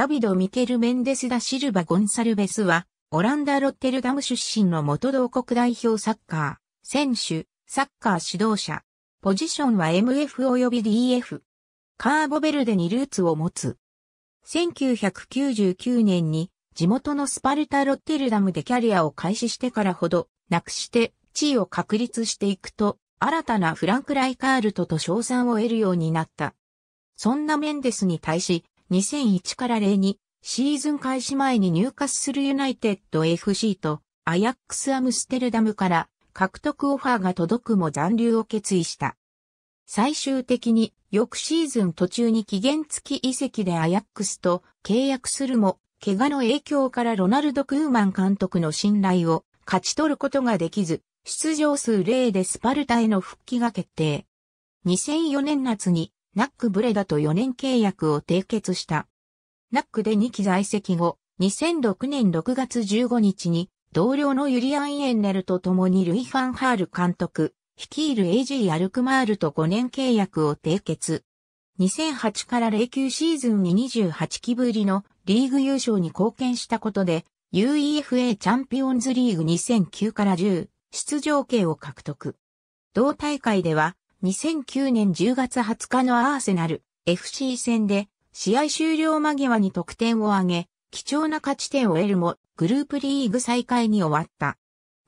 ダビド・ミケル・メンデス・ダ・シルバ・ゴンサルベスは、オランダ・ロッテルダム出身の元同国代表サッカー、選手、サッカー指導者。ポジションは MF 及び DF。カーボベルデにルーツを持つ。1999年に地元のスパルタ・ロッテルダムでキャリアを開始してからほど、なくして地位を確立していくと、新たなフランク・ライカールトと称賛を得るようになった。そんなメンデスに対し、2001から02シーズン開始前に入荷するユナイテッド FC とアヤックスアムステルダムから獲得オファーが届くも残留を決意した。最終的に翌シーズン途中に期限付き移籍でアヤックスと契約するも、怪我の影響からロナルド・クーマン監督の信頼を勝ち取ることができず、出場数0でスパルタへの復帰が決定。2004年夏にナックブレダと4年契約を締結した。ナックで2期在籍後、2006年6月15日に、同僚のユリアン・イエンネルと共にルイ・ファンハール監督、率いる AG アルクマールと5年契約を締結。2008から09シーズンに28期ぶりのリーグ優勝に貢献したことで、UEFA チャンピオンズリーグ2009から10出場権を獲得。同大会では2009年10月20日のアーセナル FC 戦で試合終了間際に得点を挙げ、貴重な勝ち点を得るもグループリーグ再開に終わった。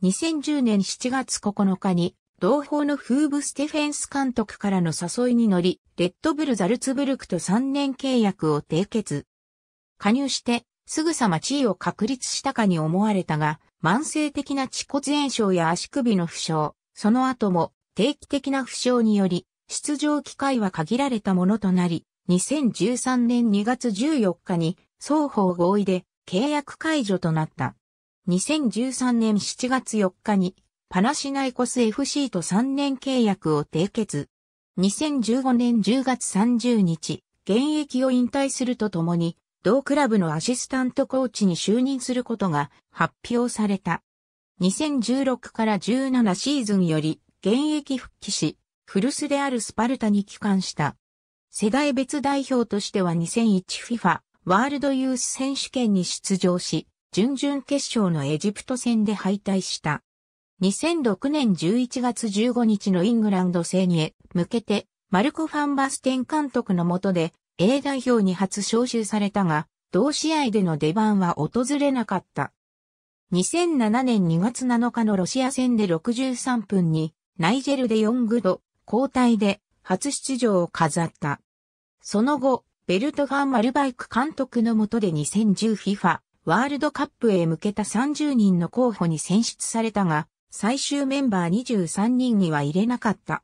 2010年7月9日に同胞のフーブ・ステフェンス監督からの誘いに乗り、レッドブル・ザルツブルクと3年契約を締結。加入して、すぐさま地位を確立したかに思われたが、慢性的な恥骨炎症や足首の負傷、その後も定期的な負傷により、出場機会は限られたものとなり、2013年2月14日に双方合意で契約解除となった。2013年7月4日にパナシナイコス FC と3年契約を締結。2015年10月30日、現役を引退するとともに、同クラブのアシスタントコーチに就任することが発表された。2016から17シーズンより現役復帰し、古巣であるスパルタに帰還した。世代別代表としては 2001FIFA ワールドユース選手権に出場し、準々決勝のエジプト戦で敗退した。2006年11月15日のイングランド戦へ向けて、マルコ・ファンバステン監督の下で A 代表に初招集されたが、同試合での出番は訪れなかった。2007年2月7日のロシア戦で63分にナイジェルで4グド、交代で初出場を飾った。その後、ベルトファン・マルバイク監督の下で 2010FIFA ワールドカップへ向けた30人の候補に選出されたが、最終メンバー23人には入れなかった。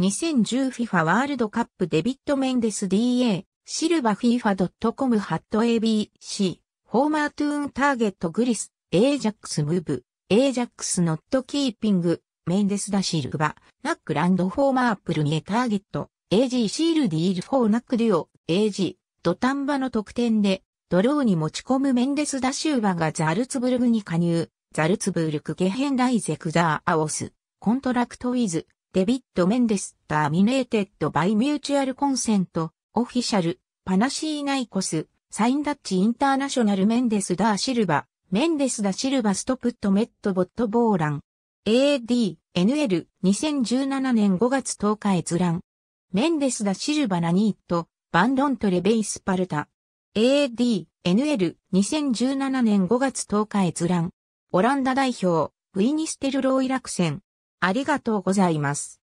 2010FIFA ワールドカップデビット・メンデス DA、シルバ FIFA.com ハット ABC、ホーマートゥーンターゲットグリス、エージャックスムーブ、エージャックスノットキーピング、メンデスダシルバ、ナックランドフォーマープルにエターゲット、AG シールディールフォーナックデュオ、AG、タンバの得点で、ドローに持ち込むメンデスダシューバがザルツブルグに加入、ザルツブルクゲヘンライゼクザーアオス、コントラクトウィズ、デビット・メンデス・ターミネーテッド・バイ・ミューチュアル・コンセント、オフィシャル、パナシーナイコス、サインダッチ・インターナショナル・メンデス・ダー・シルバ、メンデス・ダ・シルバ・ストプット・メット・ボット・ボーラン、AD、NL、2017年5月10日閲覧。メンデスダ・シルバ・ナニット、バンロントレ・ベイ・スパルタ。AD、NL、2017年5月10日閲覧。オランダ代表、ウィニステルローイセン。ありがとうございます。